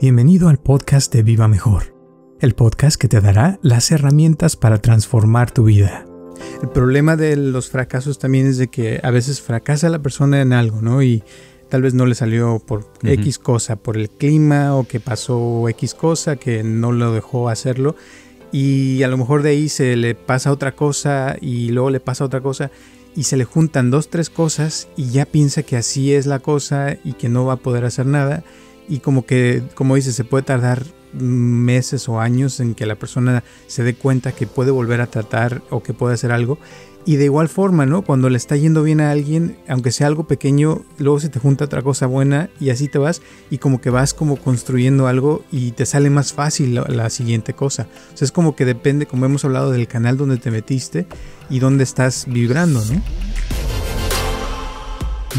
Bienvenido al podcast de Viva Mejor, el podcast que te dará las herramientas para transformar tu vida. El problema de los fracasos también es de que a veces fracasa la persona en algo, ¿no? Y tal vez no le salió por X cosa, por el clima o que pasó X cosa que no lo dejó hacerlo. Y a lo mejor de ahí se le pasa otra cosa y luego le pasa otra cosa y se le juntan dos, tres cosas y ya piensa que así es la cosa y que no va a poder hacer nada y como que, como dices, se puede tardar meses o años en que la persona se dé cuenta que puede volver a tratar o que puede hacer algo. Y de igual forma, ¿no? Cuando le está yendo bien a alguien, aunque sea algo pequeño, luego se te junta otra cosa buena y así te vas y como que vas como construyendo algo y te sale más fácil la, siguiente cosa. O es como que depende, como hemos hablado, del canal donde te metiste y dónde estás vibrando, ¿no?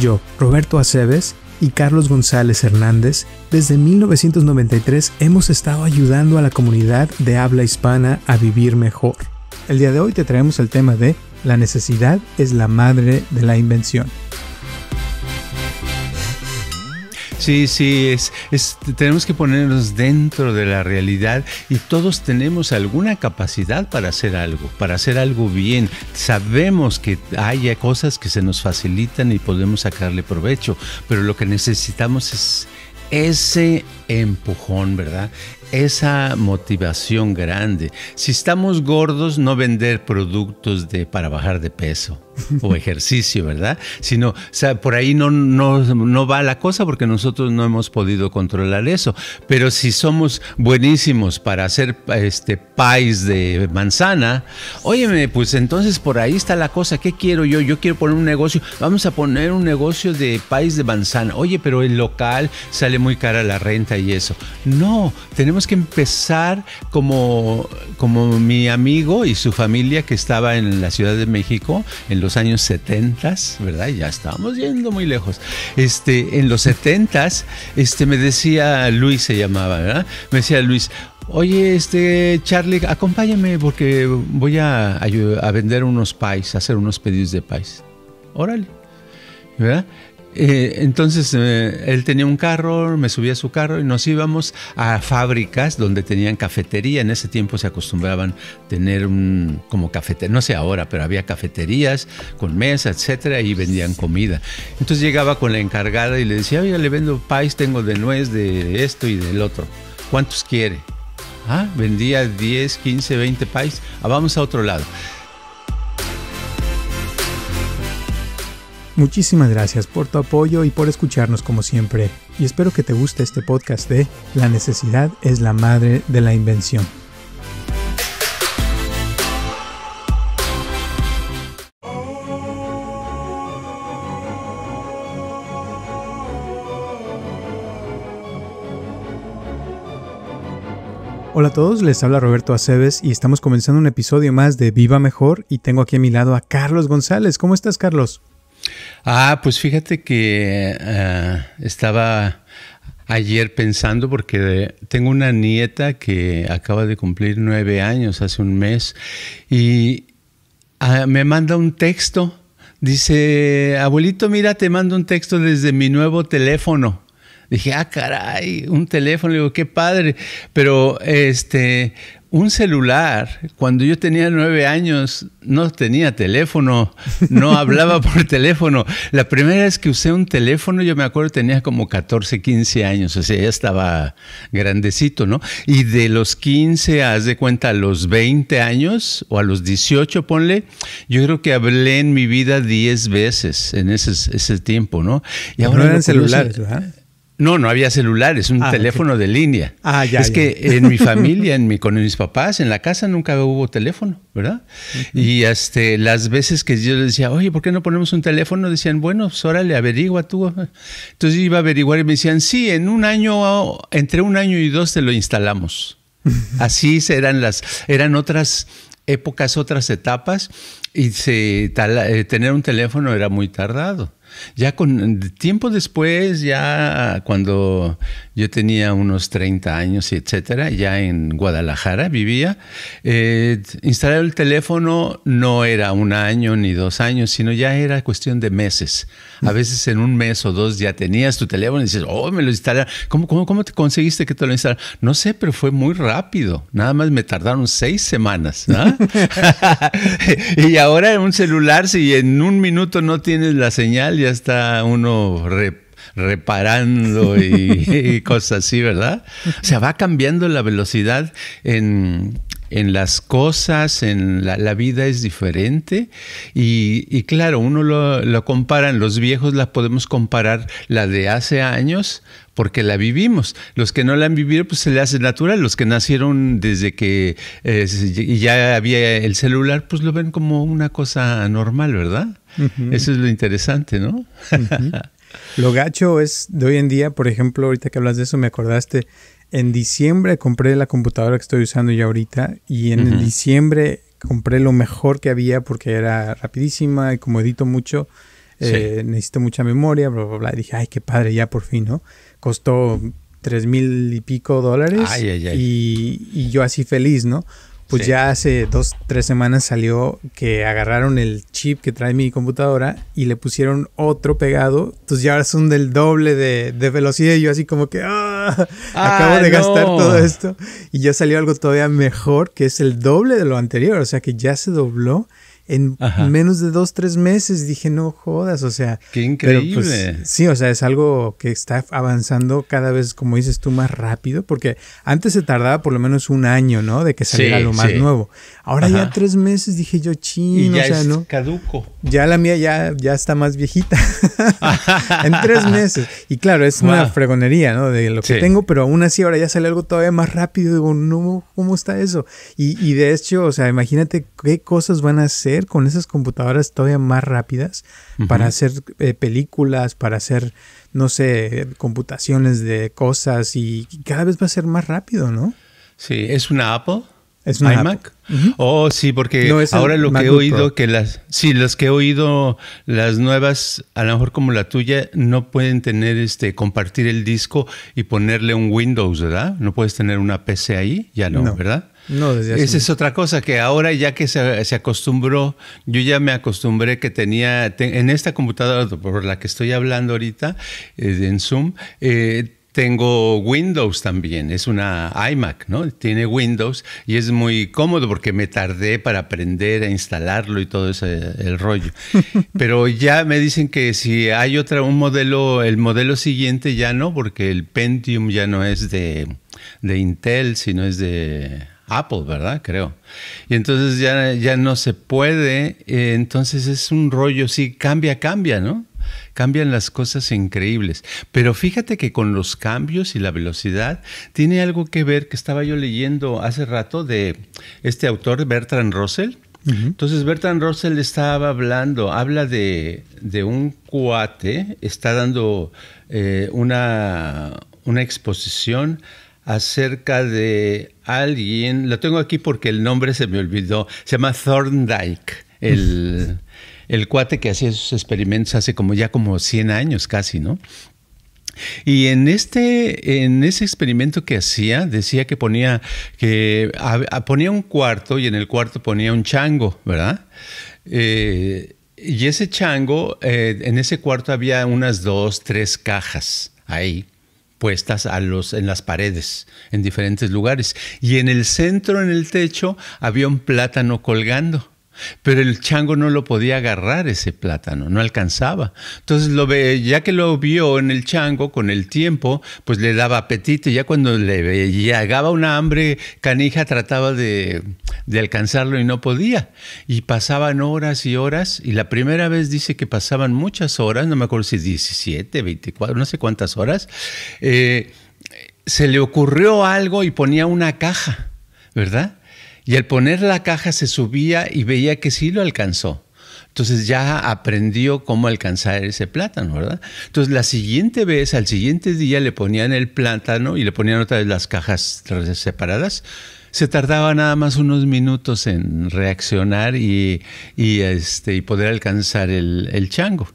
Yo, Roberto Aceves, y Carlos González Hernández, desde 1993 hemos estado ayudando a la comunidad de habla hispana a vivir mejor. El día de hoy te traemos el tema de La necesidad es la madre de la invención. Sí, sí, es, es, tenemos que ponernos dentro de la realidad y todos tenemos alguna capacidad para hacer algo, para hacer algo bien. Sabemos que hay cosas que se nos facilitan y podemos sacarle provecho, pero lo que necesitamos es ese empujón, ¿verdad? esa motivación grande. Si estamos gordos, no vender productos de, para bajar de peso o ejercicio, ¿verdad? Sino, o sea, por ahí no, no, va la cosa porque nosotros no hemos podido controlar eso. Pero si somos buenísimos para hacer este pies de manzana, óyeme, pues entonces por ahí está la cosa. ¿Qué quiero yo? Yo quiero poner un negocio. Vamos a poner un negocio de país de manzana. Oye, pero el local sale muy cara la renta y eso. No, tenemos que empezar como, como mi amigo y su familia que estaba en la Ciudad de México en los años 70, ¿verdad? Ya estábamos yendo muy lejos. Este, en los 70, este, me decía Luis, se llamaba, ¿verdad? Me decía Luis, Oye, este, Charlie, acompáñame porque voy a, vender unos pies, a hacer unos pedidos de pies. Órale. ¿Verdad? Eh, entonces eh, él tenía un carro, me subía a su carro y nos íbamos a fábricas donde tenían cafetería. En ese tiempo se acostumbraban tener un como cafetería, no sé ahora, pero había cafeterías con mesa, etcétera, y vendían comida. Entonces llegaba con la encargada y le decía, oye, le vendo pais, tengo de nuez, de esto y del otro. ¿Cuántos quiere? Ah, vendía 10, 15, 20 pais. Ah, vamos a otro lado. Muchísimas gracias por tu apoyo y por escucharnos como siempre. Y espero que te guste este podcast de La necesidad es la madre de la invención. Hola a todos, les habla Roberto Aceves y estamos comenzando un episodio más de Viva Mejor y tengo aquí a mi lado a Carlos González. ¿Cómo estás, Carlos? Ah, pues fíjate que eh, estaba ayer pensando porque eh, tengo una nieta que acaba de cumplir nueve años hace un mes y ah, me manda un texto. Dice, abuelito, mira, te mando un texto desde mi nuevo teléfono. Dije, ah, caray, un teléfono, digo, qué padre. Pero este, un celular. Cuando yo tenía nueve años no tenía teléfono, no hablaba por teléfono. La primera vez que usé un teléfono, yo me acuerdo, tenía como 14, 15 años, o sea, ya estaba grandecito, ¿no? Y de los 15, haz de cuenta, a los 20 años o a los 18, ponle, yo creo que hablé en mi vida 10 veces en ese, ese tiempo, ¿no? Y ahora no eran celulares, no, no había celulares, un ah, teléfono de línea. Ah, ya. Es que en mi familia, en mi, con mis papás, en la casa nunca hubo teléfono, ¿verdad? Y este, las veces que yo les decía, oye, ¿por qué no ponemos un teléfono? Decían, bueno, pues órale, averigua tú. Entonces yo iba a averiguar y me decían, sí, en un año, entre un año y dos te lo instalamos. Así eran las, eran otras épocas, otras etapas, y se, eh, tener un teléfono era muy tardado. Ya con tiempo después, ya cuando yo tenía unos 30 años y etcétera, ya en Guadalajara vivía, eh, instalar el teléfono no era un año ni dos años, sino ya era cuestión de meses. A veces en un mes o dos ya tenías tu teléfono y dices, oh, me lo instalaron. ¿Cómo, te conseguiste que te lo instalaran? No sé, pero fue muy rápido. Nada más me tardaron seis semanas. ¿ah? y ahora en un celular, si en un minuto no tienes la señal, ya está uno reparando y, cosas así, ¿verdad? O sea, va cambiando la velocidad en, las cosas, en la, vida es diferente y, claro, uno lo, lo compara, los viejos la podemos comparar la de hace años porque la vivimos. Los que no la han vivido, pues se le hace natural. Los que nacieron desde que eh, ya había el celular, pues lo ven como una cosa normal, ¿verdad? Eso es lo interesante, ¿no? Lo gacho es de hoy en día, por ejemplo, ahorita que hablas de eso, me acordaste, en diciembre compré la computadora que estoy usando ya ahorita y en diciembre compré lo mejor que había porque era rapidísima y como edito mucho, eh, necesito mucha memoria, bla, bla, bla. Y dije, ay, qué padre, ya por fin, ¿no? Costó tres mil y pico dólares y, yo así feliz, ¿no? pues ya hace dos, tres semanas salió que agarraron el chip que trae mi computadora y le pusieron otro pegado. Entonces ya son del doble de, velocidad. Y yo así como que ah, ah, acabo de gastar todo esto. Y ya salió algo todavía mejor, que es el doble de lo anterior. O sea que ya se dobló en menos de dos, tres meses dije, no jodas, o sea. Pues, increíble. sí, o sea, es algo que está avanzando cada vez, como dices tú, más rápido, porque antes se tardaba por lo menos un año, ¿no? De que saliera lo más nuevo. Ahora ya tres meses dije yo, chino, o sea, es ¿no? Caduco. Ya la mía ya, ya está más viejita. en tres meses. Y claro, es una fregonería, ¿no? De lo que tengo, pero aún así ahora ya sale algo todavía más rápido. Digo, no, ¿cómo está eso? y de hecho, o sea, imagínate qué cosas van a hacer con esas computadoras todavía más rápidas para hacer eh, películas, para hacer, no sé, computaciones de cosas y cada vez va a ser más rápido, ¿no? Sí, es una Apple. ¿Es una iMac? Oh, sí, porque ahora lo que he oído que las sí, las que he oído las nuevas, a lo mejor como la tuya, no pueden tener este compartir el disco y ponerle un Windows, ¿verdad? No puedes tener una PC ahí, ya no. ¿verdad? Esa es otra cosa que ahora ya que se, acostumbró, yo ya me acostumbré que tenía en esta computadora por la que estoy hablando ahorita, eh, en Zoom, eh, tengo Windows también, es una iMac, ¿no? Tiene Windows y es muy cómodo porque me tardé para aprender a instalarlo y todo ese el rollo. Pero ya me dicen que si hay otro un modelo, el modelo siguiente ya no, porque el Pentium ya no es de, de Intel, sino es de Apple, ¿verdad? Creo. Y entonces ya, ya no se puede, eh, entonces es un rollo, sí, cambia, cambia, ¿no? Cambian las cosas increíbles. Pero fíjate que con los cambios y la velocidad tiene algo que ver que estaba yo leyendo hace rato de este autor, Bertrand Russell. Entonces Bertrand Russell estaba hablando, habla de, un cuate, está dando eh, una, una exposición acerca de alguien, lo tengo aquí porque el nombre se me olvidó, se llama Thorndike, el, cuate que hacía esos experimentos hace como ya como 100 años casi, ¿no? Y en este, en ese experimento que hacía, decía que ponía, que ponía un cuarto y en el cuarto ponía un chango, ¿verdad? Eh, y ese chango, eh, en ese cuarto había unas dos, tres cajas ahí puestas en las paredes, en diferentes lugares. Y en el centro, en el techo, había un plátano colgando. Pero el chango no lo podía agarrar ese plátano, no alcanzaba. Entonces, lo ve, ya que lo vio en el chango, con el tiempo, pues le daba apetito. Ya cuando le llegaba una hambre canija, trataba de, alcanzarlo y no podía. Y pasaban horas y horas. Y la primera vez dice que pasaban muchas horas, no me acuerdo si 17, 24, no sé cuántas horas. Eh, se le ocurrió algo y ponía una caja, ¿verdad? Y al poner la caja se subía y veía que sí lo alcanzó. Entonces ya aprendió cómo alcanzar ese plátano, ¿verdad? Entonces la siguiente vez, al siguiente día, le ponían el plátano y le ponían otra vez las cajas separadas. Se tardaba nada más unos minutos en reaccionar y, este, y poder alcanzar el, el chango.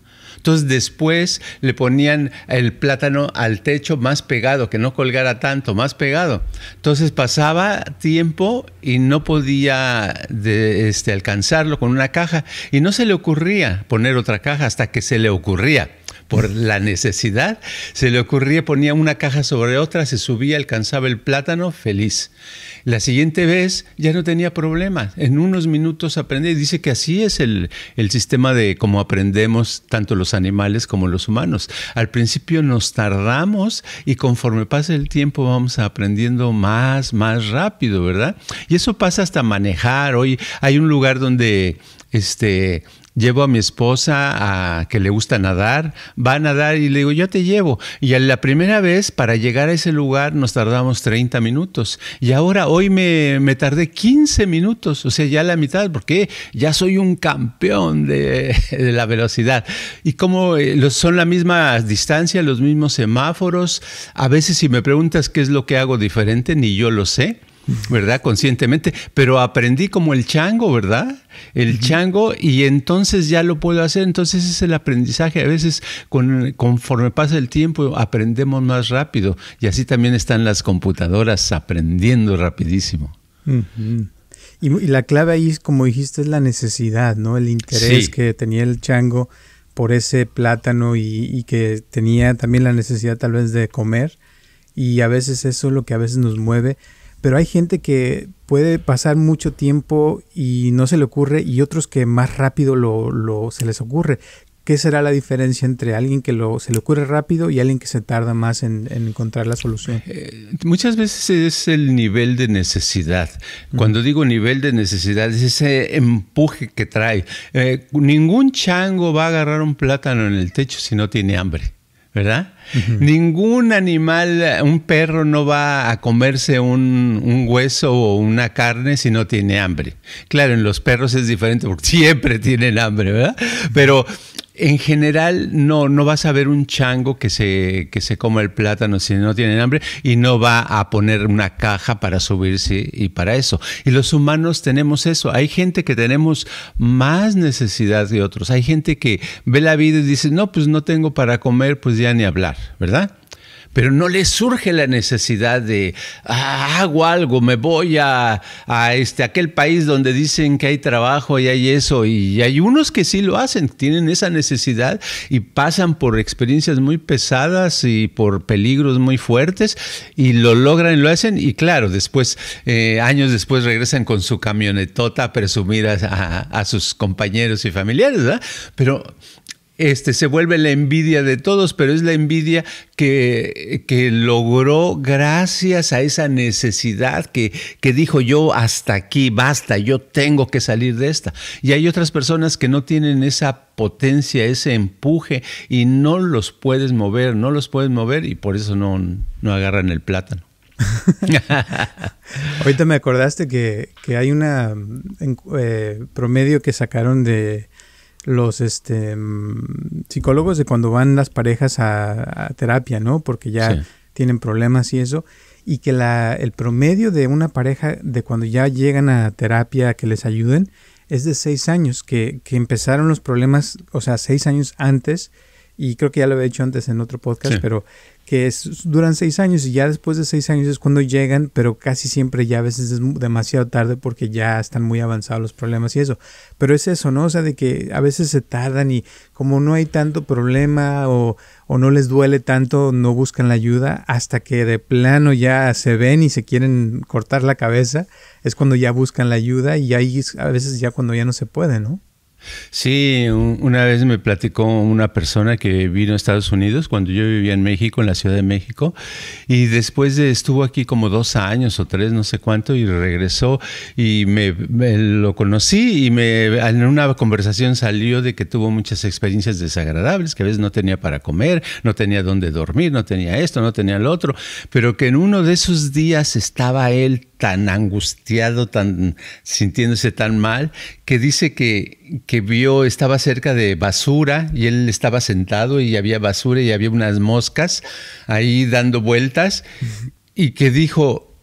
Entonces después le ponían el plátano al techo más pegado, que no colgara tanto, más pegado. Entonces pasaba tiempo y no podía este, alcanzarlo con una caja y no se le ocurría poner otra caja hasta que se le ocurría por la necesidad, se le ocurría, ponía una caja sobre otra, se subía, alcanzaba el plátano, feliz. La siguiente vez ya no tenía problemas. En unos minutos aprendí. Dice que así es el, el sistema de cómo aprendemos tanto los animales como los humanos. Al principio nos tardamos y conforme pasa el tiempo vamos aprendiendo más, más rápido, ¿verdad? Y eso pasa hasta manejar. Hoy hay un lugar donde este, llevo a mi esposa a que le gusta nadar, va a nadar y le digo, yo te llevo. Y la primera vez para llegar a ese lugar nos tardamos 30 minutos. Y ahora hoy me, tardé 15 minutos, o sea, ya la mitad, porque ya soy un campeón de, de la velocidad. Y como eh, son la misma distancia, los mismos semáforos, a veces si me preguntas qué es lo que hago diferente, ni yo lo sé ¿verdad? Conscientemente, pero aprendí como el chango, ¿verdad? El chango y entonces ya lo puedo hacer, entonces es el aprendizaje. A veces conforme pasa el tiempo aprendemos más rápido y así también están las computadoras aprendiendo rapidísimo. y, la clave ahí, como dijiste, es la necesidad, ¿no? El interés que tenía el chango por ese plátano y, y, que tenía también la necesidad tal vez de comer y a veces eso es lo que a veces nos mueve pero hay gente que puede pasar mucho tiempo y no se le ocurre y otros que más rápido lo, se les ocurre. ¿Qué será la diferencia entre alguien que lo, se le ocurre rápido y alguien que se tarda más en, encontrar la solución? Eh, muchas veces es el nivel de necesidad. Cuando digo nivel de necesidad, es ese empuje que trae. Eh, ningún chango va a agarrar un plátano en el techo si no tiene hambre. ¿verdad? Ningún animal, un perro no va a comerse un, un, hueso o una carne si no tiene hambre. Claro, en los perros es diferente porque siempre tienen hambre, ¿verdad? Pero en general, no, no vas a ver un chango que se, que se coma el plátano si no tienen hambre y no va a poner una caja para subirse y para eso. Y los humanos tenemos eso. Hay gente que tenemos más necesidad que otros. Hay gente que ve la vida y dice, no, pues no tengo para comer, pues ya ni hablar, ¿verdad? pero no les surge la necesidad de, ah, hago algo, me voy a, este, aquel país donde dicen que hay trabajo y hay eso, y hay unos que sí lo hacen, tienen esa necesidad y pasan por experiencias muy pesadas y por peligros muy fuertes y lo logran y lo hacen, y claro, después, eh, años después regresan con su camionetota a presumir a, a sus compañeros y familiares, ¿verdad? Pero este, se vuelve la envidia de todos, pero es la envidia que, logró gracias a esa necesidad que, dijo yo hasta aquí, basta, yo tengo que salir de esta. Y hay otras personas que no tienen esa potencia, ese empuje y no los puedes mover, no los puedes mover y por eso no, no agarran el plátano. Ahorita me acordaste que, hay un em, eh, promedio que sacaron de los este, mm, psicólogos de cuando van las parejas a, terapia, ¿no? Porque ya tienen problemas y eso. Y que la, el promedio de una pareja de cuando ya llegan a terapia que les ayuden es de seis años, que, que, empezaron los problemas, o sea, seis años antes. Y creo que ya lo había dicho antes en otro podcast, pero que es, duran seis años y ya después de seis años es cuando llegan, pero casi siempre ya a veces es demasiado tarde porque ya están muy avanzados los problemas y eso. Pero es eso, ¿no? O sea, de que a veces se tardan y como no hay tanto problema o, o no les duele tanto, no buscan la ayuda hasta que de plano ya se ven y se quieren cortar la cabeza, es cuando ya buscan la ayuda y ahí a veces ya cuando ya no se puede, ¿no? Sí, una vez me platicó una persona que vino a Estados Unidos cuando yo vivía en México, en la Ciudad de México, y después estuvo aquí como dos años o tres, no sé cuánto, y regresó y me, lo conocí y en una conversación salió de que tuvo muchas experiencias desagradables, que a veces no tenía para comer, no tenía dónde dormir, no tenía esto, no tenía lo otro, pero que en uno de esos días estaba él tan angustiado, tan sintiéndose tan mal, que dice que, que vio, estaba cerca de basura y él estaba sentado y había basura y había unas moscas ahí dando vueltas y que dijo,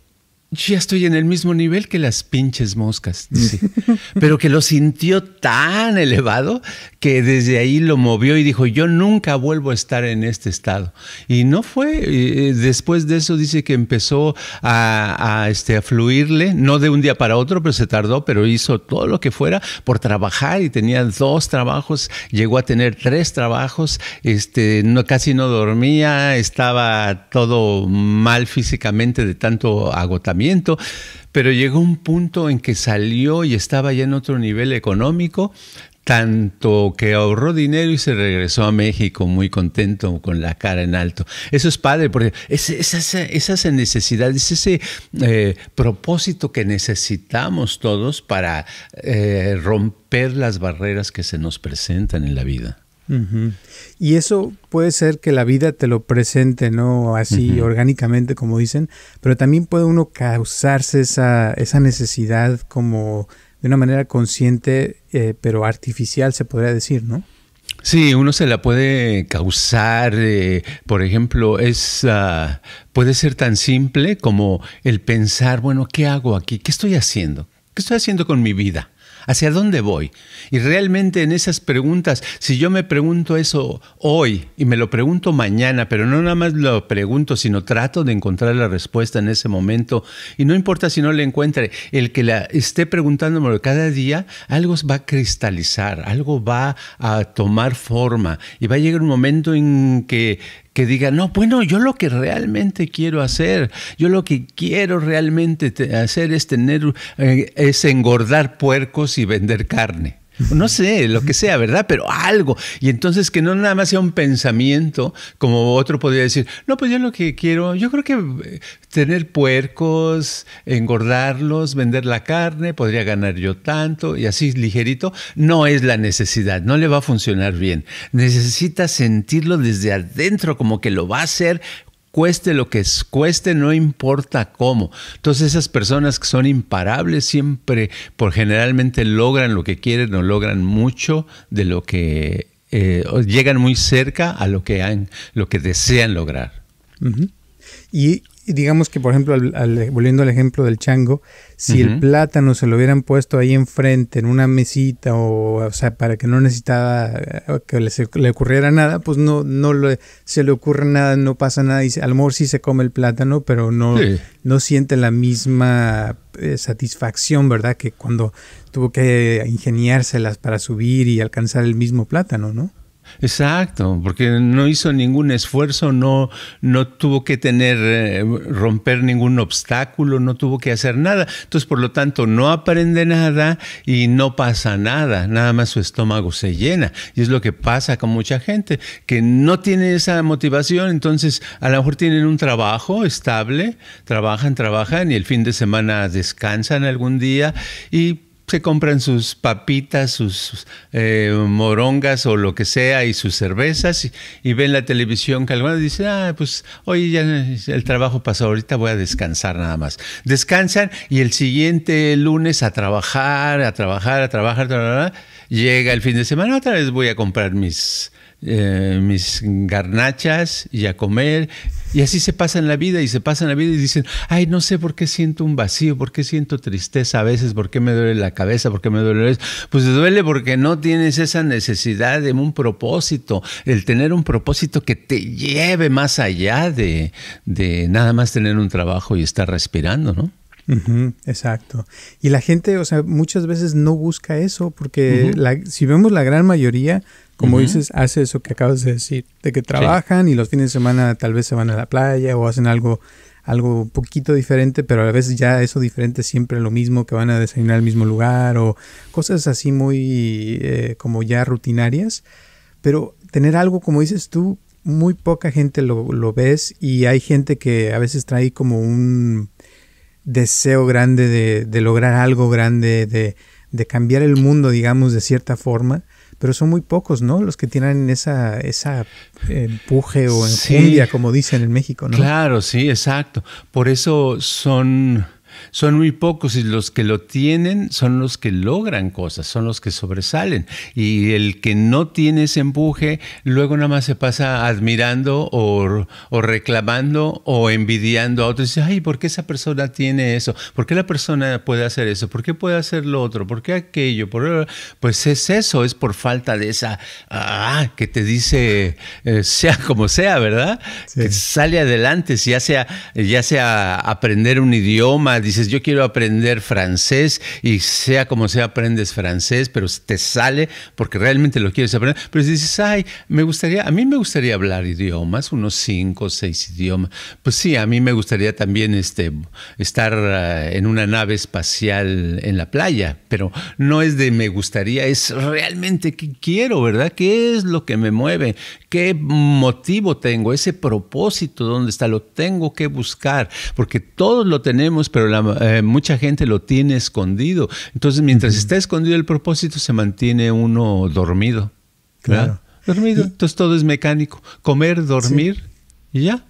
ya estoy en el mismo nivel que las pinches moscas, mm. pero que lo sintió tan elevado que desde ahí lo movió y dijo, yo nunca vuelvo a estar en este estado. Y no fue, eh, eh, después de eso dice que empezó a, este, a fluirle, no de un día para otro, pero se tardó, pero hizo todo lo que fuera por trabajar y tenía dos trabajos, llegó a tener tres trabajos, este, no, casi no dormía, estaba todo mal físicamente de tanto agotamiento pero llegó un punto en que salió y estaba ya en otro nivel económico, tanto que ahorró dinero y se regresó a México muy contento, con la cara en alto. Eso es padre, porque es, esa, necesidad, ese eh, propósito que necesitamos todos para eh, romper las barreras que se nos presentan en la vida. Y eso puede ser que la vida te lo presente, ¿no? Así orgánicamente, como dicen, pero también puede uno causarse esa, esa necesidad como de una manera consciente, eh, pero artificial, se podría decir, ¿no? Sí, uno se la puede causar, eh, por ejemplo, es ah, puede ser tan simple como el pensar, bueno, ¿qué hago aquí? ¿Qué estoy haciendo? ¿Qué estoy haciendo con mi vida? ¿Hacia dónde voy? Y realmente en esas preguntas, si yo me pregunto eso hoy y me lo pregunto mañana, pero no nada más lo pregunto, sino trato de encontrar la respuesta en ese momento, y no importa si no la encuentre, el que la esté preguntándome cada día, algo va a cristalizar, algo va a tomar forma y va a llegar un momento en que que diga, no, bueno, yo lo que realmente quiero hacer, yo lo que quiero realmente hacer es tener, eh, es engordar puercos y vender carne no sé, lo que sea, ¿verdad? Pero algo. Y entonces que no nada más sea un pensamiento, como otro podría decir, no, pues yo lo que quiero, yo creo que eh, tener puercos, engordarlos, vender la carne, podría ganar yo tanto, y así ligerito, no es la necesidad, no le va a funcionar bien. Necesita sentirlo desde adentro, como que lo va a hacer cueste lo que cueste, no importa cómo. Entonces esas personas que son imparables siempre, por generalmente logran lo que quieren o logran mucho de lo que eh, llegan muy cerca a lo que, lo que desean lograr. Y digamos que, por ejemplo, volviendo al ejemplo del chango, si el plátano se lo hubieran puesto ahí enfrente, en una mesita, o, o sea, para que no necesitaba eh, que le, ocurriera nada, pues no, no se le ocurre nada, no pasa nada. Y a lo mejor sí se come el plátano, pero no, no siente la misma eh, satisfacción, ¿verdad? Que cuando tuvo que ingeniárselas para subir y alcanzar el mismo plátano, ¿no? Exacto, porque no hizo ningún esfuerzo, no, no tuvo que tener, eh, romper ningún obstáculo, no tuvo que hacer nada. Entonces, por lo tanto, no aprende nada y no pasa nada, nada más su estómago se llena. Y es lo que pasa con mucha gente, que no tiene esa motivación, entonces a lo mejor tienen un trabajo estable, trabajan, trabajan y el fin de semana descansan algún día y se compran sus papitas, sus eh, morongas o lo que sea y sus cervezas y, ven la televisión que algunos dicen, ah, pues hoy ya el trabajo pasó, ahorita voy a descansar nada más. Descansan y el siguiente lunes a trabajar, a trabajar, a trabajar, llega el fin de semana, otra vez voy a comprar mis eh, mis garnachas y a comer. Y así se pasan la vida y se pasan la vida y dicen, ay, no sé por qué siento un vacío, por qué siento tristeza a veces, por qué me duele la cabeza, por qué me duele Pues duele porque no tienes esa necesidad de un propósito, el tener un propósito que te lleve más allá de, de nada más tener un trabajo y estar respirando, ¿no? exacto. Y la gente, o sea, muchas veces no busca eso porque si vemos la gran mayoría como dices, hace eso que acabas de decir, de que trabajan y los fines de semana tal vez se van a la playa o hacen algo algo un poquito diferente, pero a veces ya eso diferente siempre lo mismo, que van a desayunar al mismo lugar o cosas así muy eh, como ya rutinarias. Pero tener algo, como dices tú, muy poca gente lo, ves y hay gente que a veces trae como un deseo grande de, lograr algo grande, de, de, cambiar el mundo, digamos, de cierta forma pero son muy pocos, ¿no? Los que tienen esa, esa empuje o enjundia, como dicen en México, ¿no? Claro, sí, exacto. Por eso son son muy pocos y los que lo tienen son los que logran cosas, son los que sobresalen. Y el que no tiene ese empuje, luego nada más se pasa admirando o, o reclamando o envidiando a otros. Dice, ay, ¿por qué esa persona tiene eso? ¿Por qué la persona puede hacer eso? ¿Por qué puede hacer lo otro? ¿Por qué aquello? Pues es eso, es por falta de esa ah, que te dice, eh, sea como sea, ¿verdad? Que sale adelante, ya sea, ya sea aprender un idioma, dices, yo quiero aprender francés y sea como sea aprendes francés, pero te sale porque realmente lo quieres aprender. Pero si dices, ay, me gustaría, a mí me gustaría hablar idiomas, unos cinco o seis idiomas. Pues sí, a mí me gustaría también este, estar eh, en una nave espacial en la playa, pero no es de me gustaría, es realmente qué quiero, ¿verdad? ¿Qué es lo que me mueve? ¿Qué motivo tengo? ¿Ese propósito dónde está? Lo tengo que buscar, porque todos lo tenemos, pero la eh, mucha gente lo tiene escondido. Entonces, mientras está escondido el propósito, se mantiene uno dormido. Claro. Dormido. Entonces todo es mecánico. Comer, dormir y ya.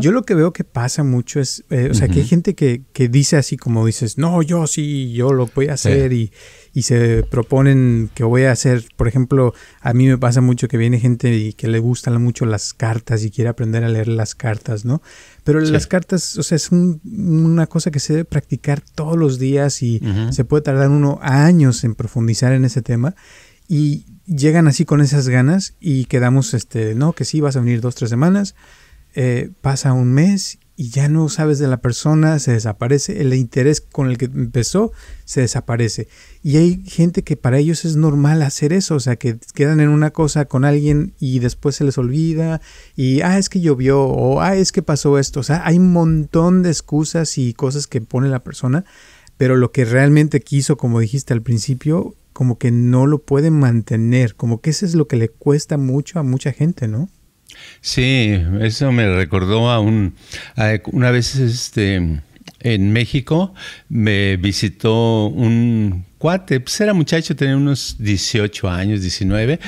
Yo lo que veo que pasa mucho es, eh, o sea, que hay gente que, dice así como dices, no, yo sí, yo lo voy a hacer y, y, se proponen que voy a hacer, por ejemplo, a mí me pasa mucho que viene gente y que le gustan mucho las cartas y quiere aprender a leer las cartas, ¿no? Pero las cartas, o sea, es una cosa que se debe practicar todos los días y se puede tardar uno años en profundizar en ese tema. Y llegan así con esas ganas y quedamos, este, no, que sí, vas a venir dos, tres semanas. Eh, pasa un mes y ya no sabes de la persona, se desaparece, el interés con el que empezó se desaparece. Y hay gente que para ellos es normal hacer eso, o sea, que quedan en una cosa con alguien y después se les olvida y, ah, es que llovió o, ah, es que pasó esto, o sea, hay un montón de excusas y cosas que pone la persona, pero lo que realmente quiso, como dijiste al principio, como que no lo puede mantener, como que eso es lo que le cuesta mucho a mucha gente, ¿no? Sí, eso me recordó a un. una vez este, en México me visitó un cuate, pues era muchacho, tenía unos 18 años, 19,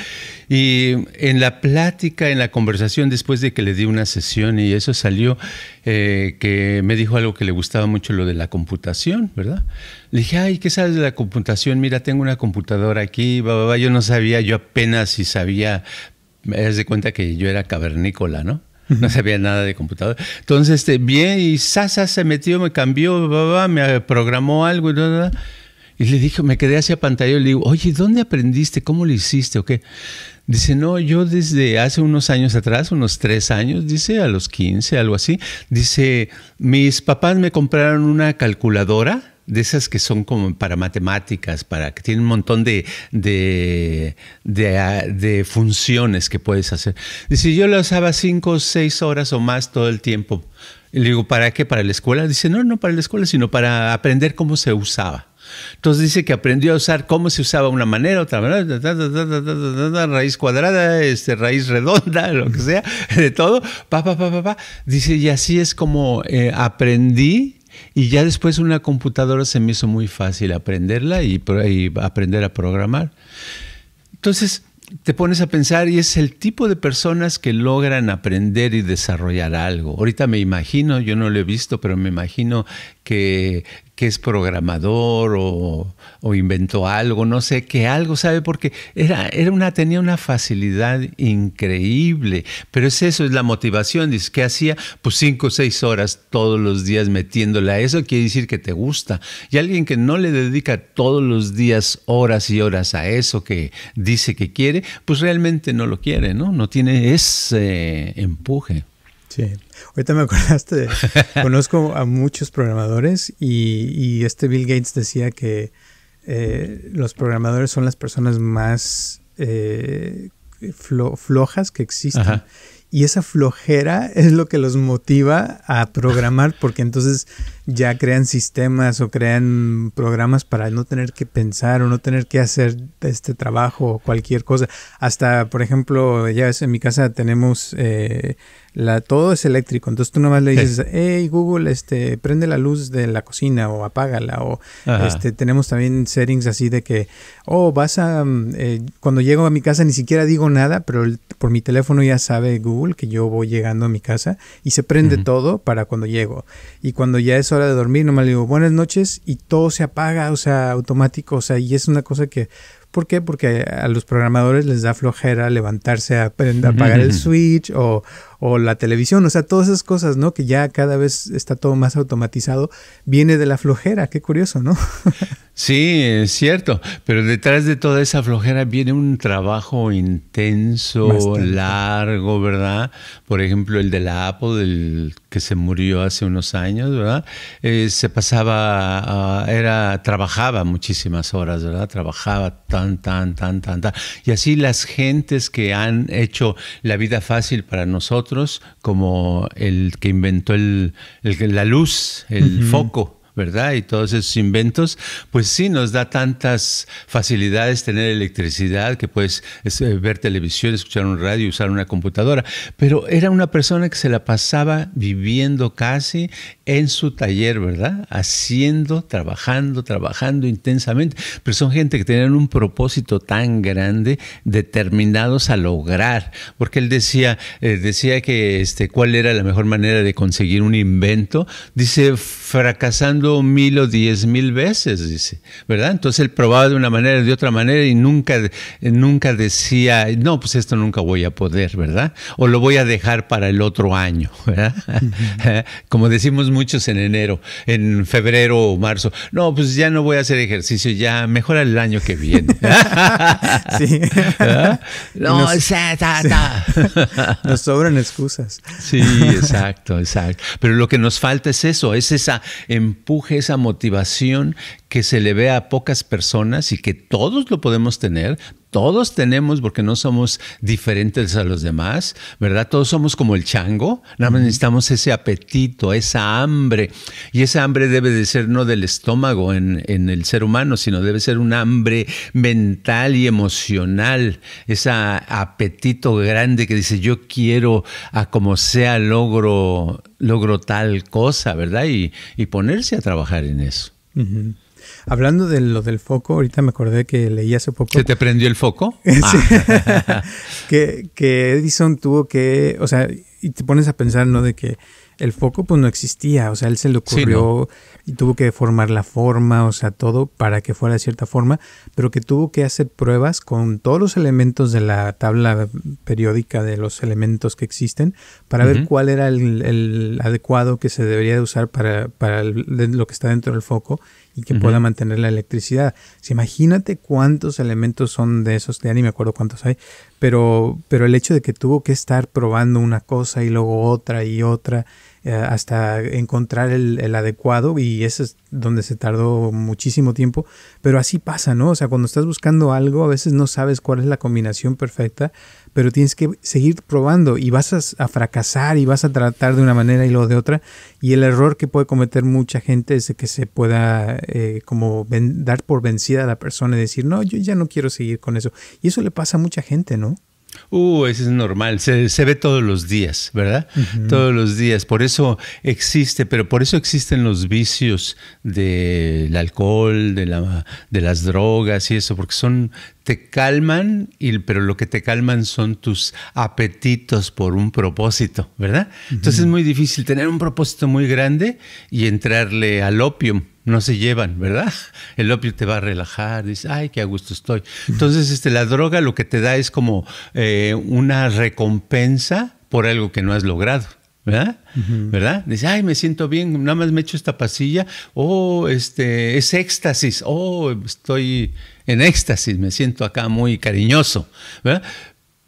y en la plática, en la conversación, después de que le di una sesión y eso salió, eh, que me dijo algo que le gustaba mucho, lo de la computación, ¿verdad? Le dije, ay, ¿qué sabes de la computación? Mira, tengo una computadora aquí, yo no sabía, yo apenas si sabía me das de cuenta que yo era cavernícola, ¿no? No sabía nada de computador. Entonces, este, bien, y Sasa se metió, me cambió, me programó algo y nada. Y le dije, me quedé hacia pantalla y le digo, oye, ¿dónde aprendiste? ¿Cómo lo hiciste? ¿O qué? Dice, no, yo desde hace unos años atrás, unos tres años, dice, a los 15, algo así. Dice, mis papás me compraron una calculadora de esas que son como para matemáticas, para que tienen un montón de, de, ah, funciones que puedes hacer. Dice, yo la usaba cinco o seis horas o más todo el tiempo. le digo, ¿para qué? ¿Para la escuela? Dice, no, no para la escuela, sino para aprender cómo se usaba. Entonces dice que aprendió a usar cómo se usaba una manera, otra manera, raíz cuadrada, este, raíz redonda, lo que sea, de todo, Dice, y así es como eh, aprendí y ya después una computadora se me hizo muy fácil aprenderla y, aprender a programar. Entonces, te pones a pensar y es el tipo de personas que logran aprender y desarrollar algo. Ahorita me imagino, yo no lo he visto, pero me imagino que que es programador o, inventó algo, no sé, qué, algo sabe, porque era, era una, tenía una facilidad increíble. Pero es eso, es la motivación. dice ¿qué hacía? Pues cinco o seis horas todos los días metiéndole a eso, quiere decir que te gusta. Y alguien que no le dedica todos los días horas y horas a eso que dice que quiere, pues realmente no lo quiere, ¿no? No tiene ese empuje. Sí, ahorita me acordaste, conozco a muchos programadores y, este Bill Gates decía que eh, los programadores son las personas más eh, flojas que existen. Y esa flojera es lo que los motiva a programar porque entonces ya crean sistemas o crean programas para no tener que pensar o no tener que hacer este trabajo o cualquier cosa. Hasta, por ejemplo, ya en mi casa tenemos eh, la, todo es eléctrico, entonces tú nomás le dices, hey Google, este, prende la luz de la cocina o apágala o este, tenemos también settings así de que, oh, vas a, mm, eh, cuando llego a mi casa ni siquiera digo nada, pero por mi teléfono ya sabe Google que yo voy llegando a mi casa y se prende todo para cuando llego. Y cuando ya eso de dormir, nomás le digo buenas noches y todo se apaga, o sea, automático, o sea, y es una cosa que, ¿por qué? Porque a los programadores les da flojera levantarse a, a apagar el switch o, o la televisión, o sea, todas esas cosas, ¿no? Que ya cada vez está todo más automatizado, viene de la flojera, qué curioso, ¿no? Sí, es cierto, pero detrás de toda esa flojera viene un trabajo intenso, largo, ¿verdad? Por ejemplo, el de la Apo, del que se murió hace unos años, ¿verdad? Eh, se pasaba, ah, era, trabajaba muchísimas horas, ¿verdad? Trabajaba tan, tan, tan, tan, tan. Y así las gentes que han hecho la vida fácil para nosotros, como el que inventó el, la luz, el foco, ¿verdad? Y todos esos inventos, pues sí nos da tantas facilidades tener electricidad, que puedes eh, ver televisión, escuchar un radio, usar una computadora, pero era una persona que se la pasaba viviendo casi en su taller, ¿verdad? Haciendo, trabajando, trabajando intensamente, pero son gente que tenían un propósito tan grande, determinados a lograr, porque él decía, eh, decía que este, cuál era la mejor manera de conseguir un invento, dice, fracasando mil o diez mil veces, dice, ¿verdad? Entonces él probaba de una manera de otra manera y nunca, nunca decía, no, pues esto nunca voy a poder, ¿verdad? O lo voy a dejar para el otro año, ¿verdad? Como decimos muchos en enero, en febrero o marzo, no, pues ya no voy a hacer ejercicio, ya mejora el año que viene. sí. ¿Ah? No, nos, nos sobran excusas. Sí, exacto, exacto. Pero lo que nos falta es eso, es esa empuje esa motivación que se le ve a pocas personas y que todos lo podemos tener, todos tenemos porque no somos diferentes a los demás, ¿verdad? Todos somos como el chango, nada más necesitamos ese apetito, esa hambre, y esa hambre debe de ser no del estómago en, en el ser humano, sino debe ser un hambre mental y emocional, ese apetito grande que dice yo quiero a como sea logro logro tal cosa, ¿verdad? Y, ponerse a trabajar en eso. Hablando de lo del foco, ahorita me acordé que leí hace poco. ¿Se te prendió el foco? Ah. que Edison tuvo que, o sea, y te pones a pensar, ¿no? De que el foco pues no existía, o sea, él se le ocurrió y tuvo que formar la forma, o sea, todo para que fuera de cierta forma, pero que tuvo que hacer pruebas con todos los elementos de la tabla periódica de los elementos que existen para ver cuál era el, adecuado que se debería de usar para, para lo que está dentro del foco y que pueda mantener la electricidad. Si imagínate cuántos elementos son de esos, ya ni me acuerdo cuántos hay, pero, pero el hecho de que tuvo que estar probando una cosa y luego otra y otra, eh, hasta encontrar el, adecuado y eso es donde se tardó muchísimo tiempo, pero así pasa, ¿no? O sea, cuando estás buscando algo a veces no sabes cuál es la combinación perfecta, pero tienes que seguir probando y vas a, fracasar y vas a tratar de una manera y luego de otra y el error que puede cometer mucha gente es que se pueda eh, como dar por vencida a la persona y decir, no, yo ya no quiero seguir con eso. Y eso le pasa a mucha gente, ¿no? Uh, eso es normal, se, ve todos los días, ¿verdad? Todos los días. Por eso existe, pero por eso existen los vicios del alcohol, de, la, de las drogas y eso, porque son, te calman, y, pero lo que te calman son tus apetitos por un propósito, ¿verdad? Entonces es muy difícil tener un propósito muy grande y entrarle al opium no se llevan, ¿verdad? El opio te va a relajar, dice, ay, qué a gusto estoy. Entonces, este, la droga lo que te da es como eh, una recompensa por algo que no has logrado. ¿Verdad? Dice, ay, me siento bien, nada más me echo esta pasilla. Oh, este, es éxtasis. Oh, estoy en éxtasis, me siento acá muy cariñoso. ¿Verdad?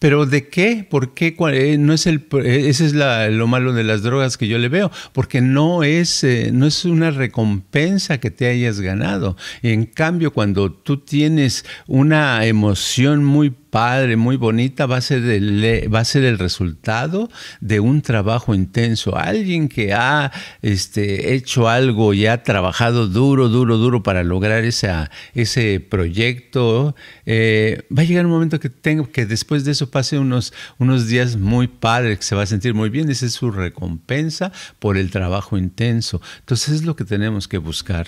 Pero ¿de qué? ¿Por qué? Eh, no es el, eh, ese es lo malo de las drogas que yo le veo, porque no es, eh, no es una recompensa que te hayas ganado. En cambio, cuando tú tienes una emoción muy padre, muy bonita, va a ser el, va a ser el resultado de un trabajo intenso. Alguien que ha este, hecho algo y ha trabajado duro, duro, duro para lograr ese proyecto, eh, va a llegar un momento que, tengo, que después de eso pase unos, unos días muy padres, que se va a sentir muy bien. Esa es su recompensa por el trabajo intenso. Entonces es lo que tenemos que buscar.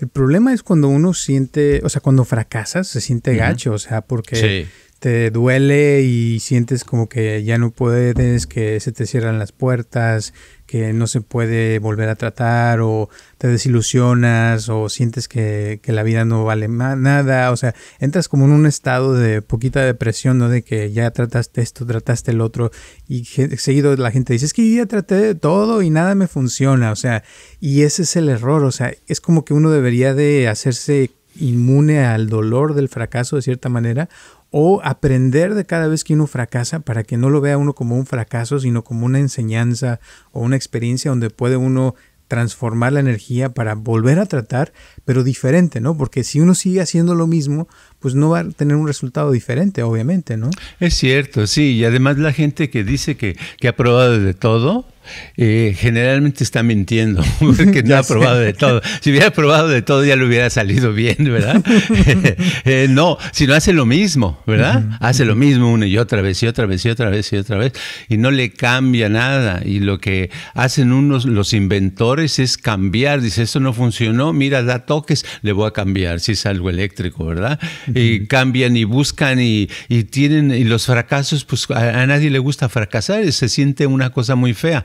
El problema es cuando uno siente, o sea, cuando fracasas, se siente gacho, o sea, porque te duele y sientes como que ya no puedes, que se te cierran las puertas, que no se puede volver a tratar o te desilusionas o sientes que, que la vida no vale nada, o sea, entras como en un estado de poquita depresión, ¿no? De que ya trataste esto, trataste el otro y seguido la gente dice, es que ya traté de todo y nada me funciona, o sea, y ese es el error, o sea, es como que uno debería de hacerse inmune al dolor del fracaso de cierta manera o aprender de cada vez que uno fracasa para que no lo vea uno como un fracaso, sino como una enseñanza o una experiencia donde puede uno transformar la energía para volver a tratar, pero diferente, ¿no? Porque si uno sigue haciendo lo mismo, pues no va a tener un resultado diferente, obviamente, ¿no? Es cierto, sí, y además la gente que dice que, ha probado de todo, eh, generalmente está mintiendo, porque no ha probado de todo. Si hubiera probado de todo ya le hubiera salido bien, ¿verdad? Eh, no, sino hace lo mismo, ¿verdad? Hace lo mismo una y otra vez y otra vez y otra vez y otra vez y no le cambia nada. Y lo que hacen unos los inventores es cambiar. Dice, esto no funcionó, mira, da toques, le voy a cambiar, si es algo eléctrico, ¿verdad? Y cambian y buscan y, tienen, y los fracasos, pues a nadie le gusta fracasar, se siente una cosa muy fea.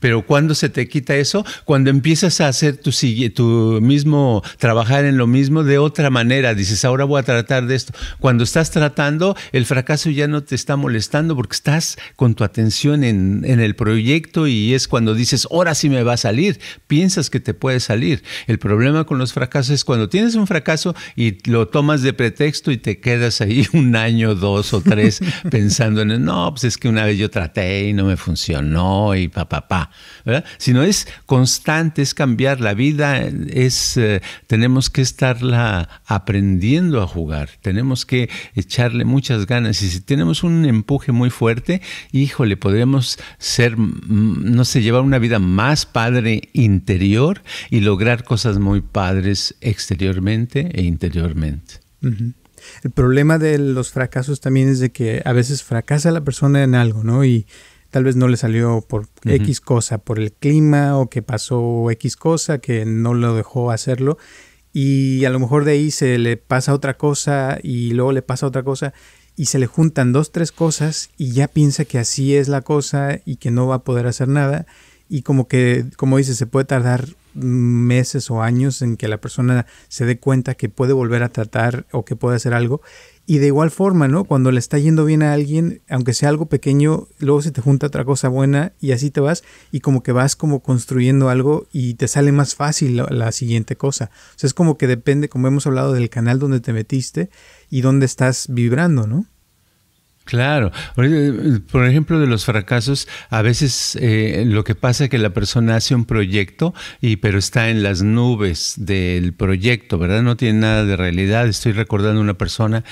Pero cuando se te quita eso, cuando empiezas a hacer tu, tu mismo, trabajar en lo mismo de otra manera, dices, ahora voy a tratar de esto. Cuando estás tratando, el fracaso ya no te está molestando porque estás con tu atención en, el proyecto y es cuando dices, ahora sí me va a salir, piensas que te puede salir. El problema con los fracasos es cuando tienes un fracaso y lo tomas de pretexto y te quedas ahí un año, dos o tres pensando en, no, pues es que una vez yo traté y no me funcionó y pa pa Pa. Si no es constante, es cambiar. La vida es, eh, tenemos que estarla aprendiendo a jugar, tenemos que echarle muchas ganas y si tenemos un empuje muy fuerte, híjole, podríamos ser, mm, no sé, llevar una vida más padre interior y lograr cosas muy padres exteriormente e interiormente. El problema de los fracasos también es de que a veces fracasa la persona en algo, ¿no? Y tal vez no le salió por X cosa, por el clima o que pasó X cosa que no lo dejó hacerlo y a lo mejor de ahí se le pasa otra cosa y luego le pasa otra cosa y se le juntan dos, tres cosas y ya piensa que así es la cosa y que no va a poder hacer nada y como que, como dices, se puede tardar meses o años en que la persona se dé cuenta que puede volver a tratar o que puede hacer algo y de igual forma, ¿no? Cuando le está yendo bien a alguien, aunque sea algo pequeño, luego se te junta otra cosa buena y así te vas y como que vas como construyendo algo y te sale más fácil la, siguiente cosa. O sea, es como que depende, como hemos hablado, del canal donde te metiste y dónde estás vibrando, ¿no? Claro, por ejemplo, de los fracasos, a veces eh, lo que pasa es que la persona hace un proyecto y pero está en las nubes del proyecto, ¿verdad? No tiene nada de realidad. Estoy recordando una persona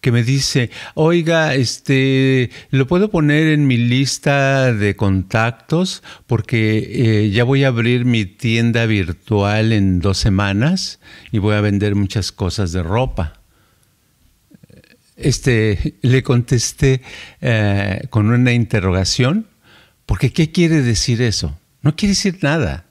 que me dice, oiga, este, lo puedo poner en mi lista de contactos porque eh, ya voy a abrir mi tienda virtual en dos semanas y voy a vender muchas cosas de ropa. Este, le contesté eh, con una interrogación, porque ¿qué quiere decir eso? No quiere decir nada.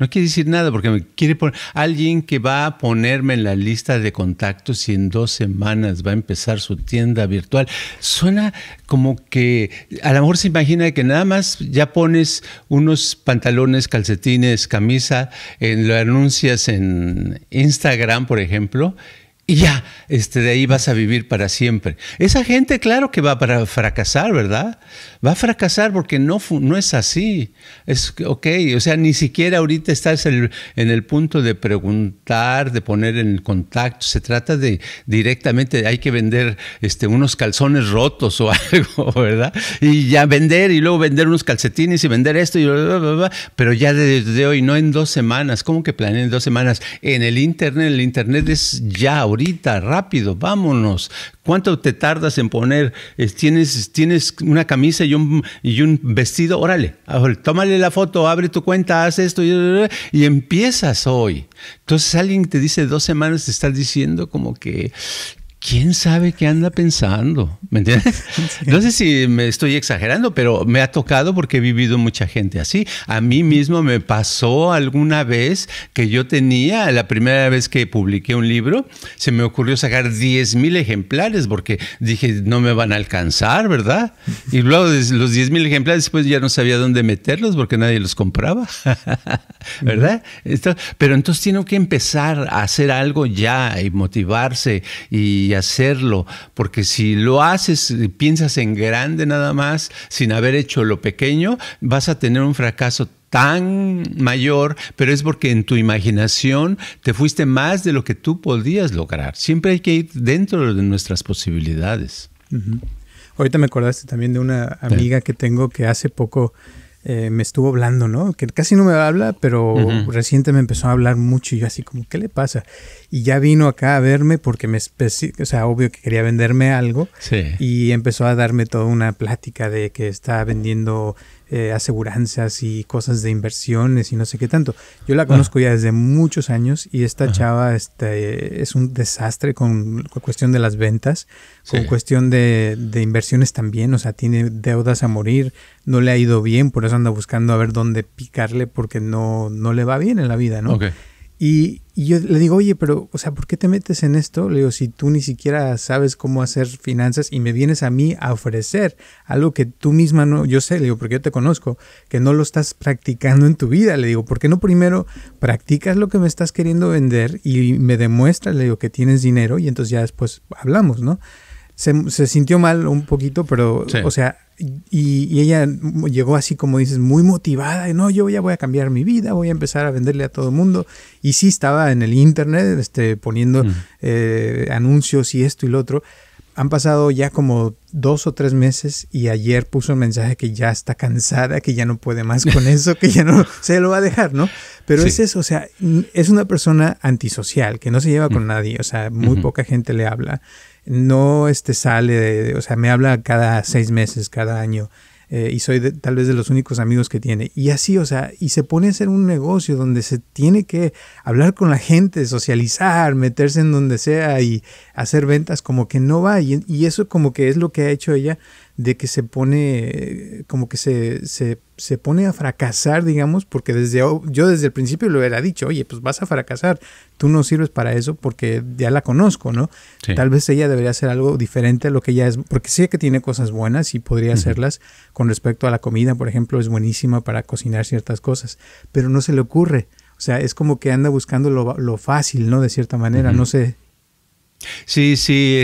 No quiere decir nada porque me quiere poner alguien que va a ponerme en la lista de contactos y en dos semanas va a empezar su tienda virtual. Suena como que a lo mejor se imagina que nada más ya pones unos pantalones, calcetines, camisa, lo anuncias en Instagram, por ejemplo, y ya, este, de ahí vas a vivir para siempre. Esa gente, claro que va para fracasar, ¿verdad? va a fracasar porque no, no es así. Es ok, o sea, ni siquiera ahorita estás en el punto de preguntar, de poner en contacto. Se trata de directamente, hay que vender este, unos calzones rotos o algo, ¿verdad? Y ya vender y luego vender unos calcetines y vender esto, y pero ya desde hoy, no en dos semanas. ¿Cómo que planeen dos semanas? En el Internet, el Internet es ya ahorita, rápido, vámonos ¿Cuánto te tardas en poner? Eh, ¿Tienes, tienes una camisa y un, y un vestido? Órale, tómale la foto, abre tu cuenta, haz esto y, empiezas hoy. Entonces alguien te dice dos semanas, te estás diciendo como que ¿Quién sabe qué anda pensando? ¿Me entiendes? No sé si me estoy exagerando, pero me ha tocado porque he vivido mucha gente así. A mí mismo me pasó alguna vez que yo tenía, la primera vez que publiqué un libro, se me ocurrió sacar 10.000 mil ejemplares porque dije, no me van a alcanzar, ¿verdad? Y luego los 10 mil ejemplares después pues, ya no sabía dónde meterlos porque nadie los compraba, ¿verdad? pero entonces tiene que empezar a hacer algo ya y motivarse y hacerlo, porque si lo haces, y piensas en grande nada más, sin haber hecho lo pequeño, vas a tener un fracaso tan mayor, pero es porque en tu imaginación te fuiste más de lo que tú podías lograr. Siempre hay que ir dentro de nuestras posibilidades. Ahorita me acordaste también de una amiga que tengo que hace poco eh, me estuvo hablando, ¿no? Que casi no me habla, pero recientemente reciente me empezó a hablar mucho y yo así como, ¿qué le pasa? Y ya vino acá a verme porque me, o sea, obvio que quería venderme algo. Y empezó a darme toda una plática de que estaba vendiendo eh, aseguranzas y cosas de inversiones y no sé qué tanto. Yo la conozco ya desde muchos años y esta chava este, es un desastre con, cuestión de las ventas, con cuestión de, inversiones también, o sea, tiene deudas a morir, no le ha ido bien, por eso anda buscando a ver dónde picarle porque no, no le va bien en la vida, ¿no? Okay. Y, yo le digo, oye, pero, o sea, ¿por qué te metes en esto? Le digo, si tú ni siquiera sabes cómo hacer finanzas y me vienes a mí a ofrecer algo que tú misma no, yo sé, le digo, porque yo te conozco, que no lo estás practicando en tu vida. Le digo, ¿por qué no primero practicas lo que me estás queriendo vender y me demuestras, le digo, que tienes dinero y entonces ya después hablamos, ¿no? se, sintió mal un poquito, pero, o sea, y, ella llegó así como dices, muy motivada, y no, yo ya voy a cambiar mi vida, voy a empezar a venderle a todo el mundo. Y sí estaba en el internet este, poniendo mm. eh, anuncios y esto y lo otro. Han pasado ya como dos o tres meses y ayer puso un mensaje que ya está cansada, que ya no puede más con eso, que ya no se lo va a dejar, ¿no? Pero es eso, o sea, es una persona antisocial, que no se lleva con mm. nadie, o sea, muy poca gente le habla, no este, sale, o sea, me habla cada seis meses, cada año. Eh, y soy tal vez de los únicos amigos que tiene. Y así, o sea, y se pone a hacer un negocio donde se tiene que hablar con la gente, socializar, meterse en donde sea y hacer ventas, como que no va. Y, eso como que es lo que ha hecho ella, de que se pone, eh, como que se se pone a fracasar, digamos, porque desde yo desde el principio lo hubiera dicho, oye, pues vas a fracasar, tú no sirves para eso porque ya la conozco, ¿no? Tal vez ella debería hacer algo diferente a lo que ella es, porque sé que tiene cosas buenas y podría hacerlas con respecto a la comida, por ejemplo, es buenísima para cocinar ciertas cosas, pero no se le ocurre. O sea, es como que anda buscando lo, lo fácil, ¿no? De cierta manera, no sé Sí, sí,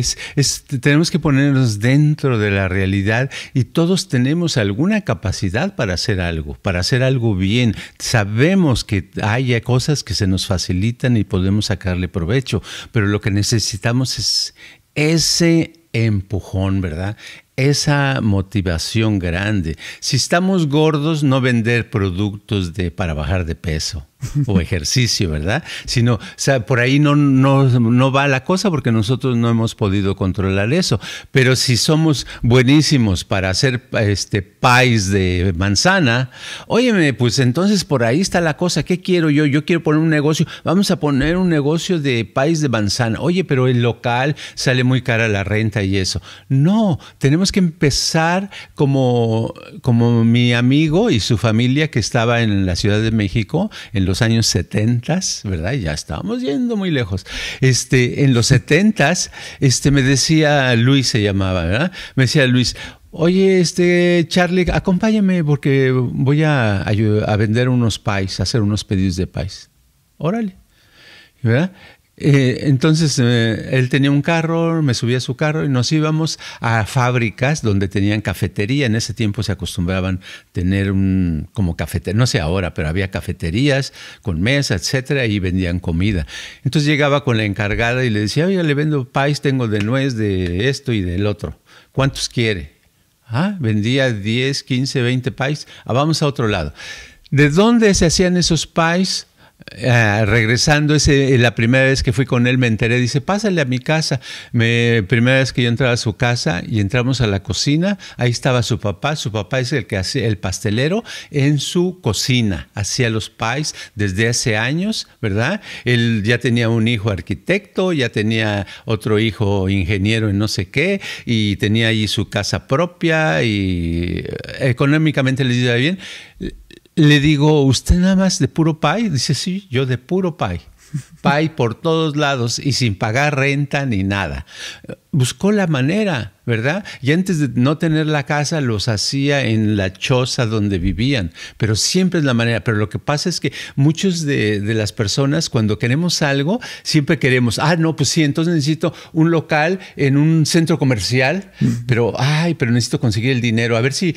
tenemos que ponernos dentro de la realidad y todos tenemos alguna capacidad para hacer algo, para hacer algo bien. Sabemos que hay cosas que se nos facilitan y podemos sacarle provecho, pero lo que necesitamos es ese empujón, ¿verdad? Esa motivación grande. Si estamos gordos, no vender productos para bajar de peso o ejercicio, ¿verdad? Sino, o sea, por ahí no, no, va la cosa porque nosotros no hemos podido controlar eso. Pero si somos buenísimos para hacer este país de manzana, óyeme, pues entonces por ahí está la cosa. ¿Qué quiero yo? Yo quiero poner un negocio. Vamos a poner un negocio de país de manzana. Oye, pero el local sale muy cara la renta y eso. No, tenemos que empezar como, como mi amigo y su familia que estaba en la Ciudad de México, en los años 70, ¿verdad? Ya estábamos yendo muy lejos. Este, en los 70, este, me decía Luis, se llamaba, ¿verdad? Me decía Luis, Oye, este, Charlie, acompáñame porque voy a, a, vender unos pies, hacer unos pedidos de pies. Órale. ¿Verdad? Eh, entonces eh, él tenía un carro, me subía a su carro y nos íbamos a fábricas donde tenían cafetería. En ese tiempo se acostumbraban tener un como cafetería, no sé ahora, pero había cafeterías con mesa, etcétera, y vendían comida. Entonces llegaba con la encargada y le decía, oye, le vendo pais, tengo de nuez, de esto y del otro. ¿Cuántos quiere? Ah, vendía 10, 15, 20 pais. Ah, vamos a otro lado. ¿De dónde se hacían esos pais? Ah, regresando, ese, eh, la primera vez que fui con él me enteré, dice, pásale a mi casa. Me, primera vez que yo entraba a su casa y entramos a la cocina, ahí estaba su papá, su papá es el que hacía el pastelero en su cocina, hacía los pies desde hace años, ¿verdad? Él ya tenía un hijo arquitecto, ya tenía otro hijo ingeniero en no sé qué, y tenía ahí su casa propia y eh, económicamente le iba bien le digo, ¿usted nada más de puro pay? Dice, sí, yo de puro pay pay por todos lados y sin pagar renta ni nada. Buscó la manera, ¿verdad? Y antes de no tener la casa, los hacía en la choza donde vivían, pero siempre es la manera. Pero lo que pasa es que muchas de, las personas, cuando queremos algo, siempre queremos, ah, no, pues sí, entonces necesito un local en un centro comercial, pero, ay, pero necesito conseguir el dinero, a ver si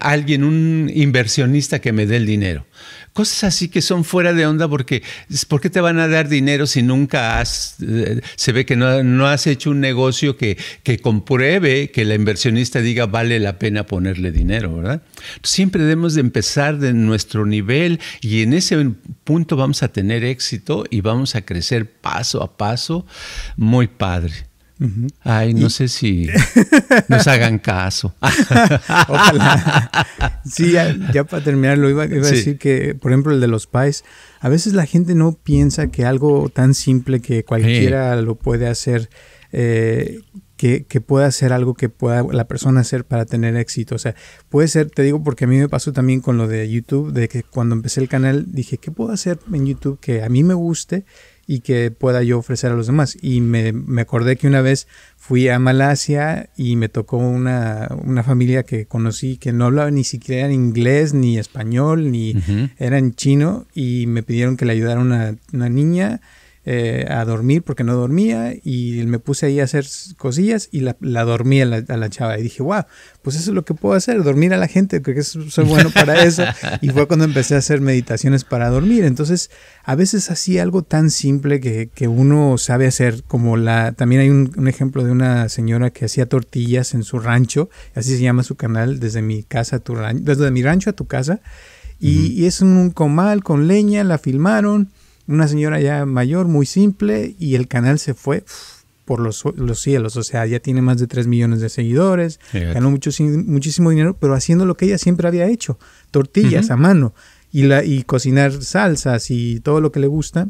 alguien, un inversionista que me dé el dinero. Cosas así que son fuera de onda porque ¿por qué te van a dar dinero si nunca has, eh, se ve que no, has hecho un negocio que, que compruebe que la inversionista diga vale la pena ponerle dinero, ¿verdad? Siempre debemos de empezar de nuestro nivel y en ese punto vamos a tener éxito y vamos a crecer paso a paso muy padre. Ay, no sé si nos hagan caso. Ojalá. Sí, ya, para terminar, lo iba, a decir que, por ejemplo, el de los pies, a veces la gente no piensa que algo tan simple que cualquiera lo puede hacer, eh, que, pueda ser algo que pueda la persona hacer para tener éxito. O sea, puede ser, te digo, porque a mí me pasó también con lo de YouTube, de que cuando empecé el canal dije, ¿qué puedo hacer en YouTube que a mí me guste? y que pueda yo ofrecer a los demás. Y me, acordé que una vez fui a Malasia y me tocó una, una, familia que conocí que no hablaba ni siquiera inglés, ni español, ni era en chino y me pidieron que le ayudara una, una niña eh, a dormir porque no dormía y me puse ahí a hacer cosillas y la, la dormí a la, chava y dije, wow, pues eso es lo que puedo hacer, dormir a la gente, creo que soy bueno para eso. y fue cuando empecé a hacer meditaciones para dormir. Entonces, a veces hacía algo tan simple que, uno sabe hacer, como la, también hay un, ejemplo de una señora que hacía tortillas en su rancho, así se llama su canal, desde mi casa a tu rancho, desde mi rancho a tu casa. y es un comal con leña, la filmaron una señora ya mayor, muy simple, y el canal se fue por los, cielos. O sea, ya tiene más de 3 millones de seguidores, ganó mucho, muchísimo dinero, pero haciendo lo que ella siempre había hecho, tortillas a mano y, la, y cocinar salsas y todo lo que le gusta.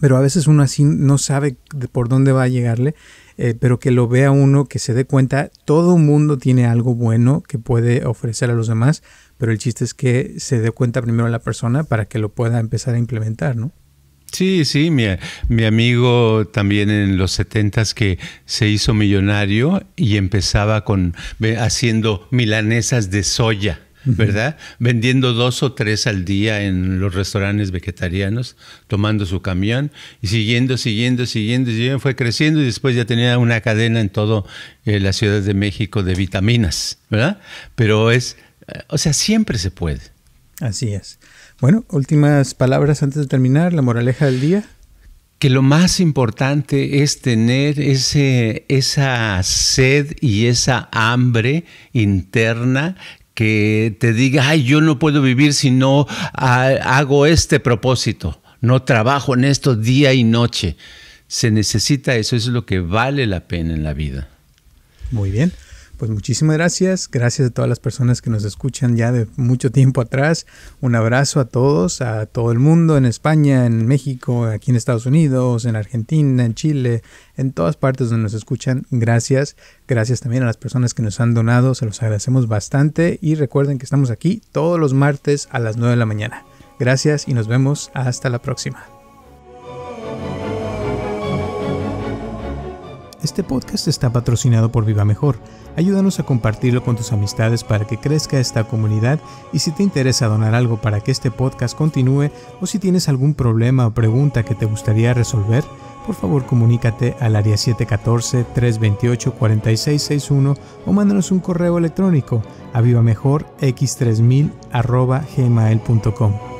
Pero a veces uno así no sabe de por dónde va a llegarle, eh, pero que lo vea uno, que se dé cuenta, todo mundo tiene algo bueno que puede ofrecer a los demás, pero el chiste es que se dé cuenta primero la persona para que lo pueda empezar a implementar, ¿no? Sí, sí, mi, amigo también en los setentas que se hizo millonario y empezaba con haciendo milanesas de soya, ¿verdad? Vendiendo dos o tres al día en los restaurantes vegetarianos, tomando su camión y siguiendo, siguiendo, siguiendo, siguiendo fue creciendo y después ya tenía una cadena en toda eh, la Ciudad de México de vitaminas, ¿verdad? Pero es, eh, o sea, siempre se puede. Así es. Bueno, últimas palabras antes de terminar, la moraleja del día. Que lo más importante es tener ese, esa sed y esa hambre interna que te diga, ay, yo no puedo vivir si no hago este propósito, no trabajo en esto día y noche. Se necesita eso, eso es lo que vale la pena en la vida. Muy bien. Pues muchísimas gracias, gracias a todas las personas que nos escuchan ya de mucho tiempo atrás. Un abrazo a todos, a todo el mundo, en España, en México, aquí en Estados Unidos, en Argentina, en Chile, en todas partes donde nos escuchan. Gracias, gracias también a las personas que nos han donado, se los agradecemos bastante y recuerden que estamos aquí todos los martes a las 9 de la mañana. Gracias y nos vemos hasta la próxima. Este podcast está patrocinado por Viva Mejor Ayúdanos a compartirlo con tus amistades para que crezca esta comunidad y si te interesa donar algo para que este podcast continúe o si tienes algún problema o pregunta que te gustaría resolver, por favor comunícate al área 714-328-4661 o mándanos un correo electrónico a vivamejorx3000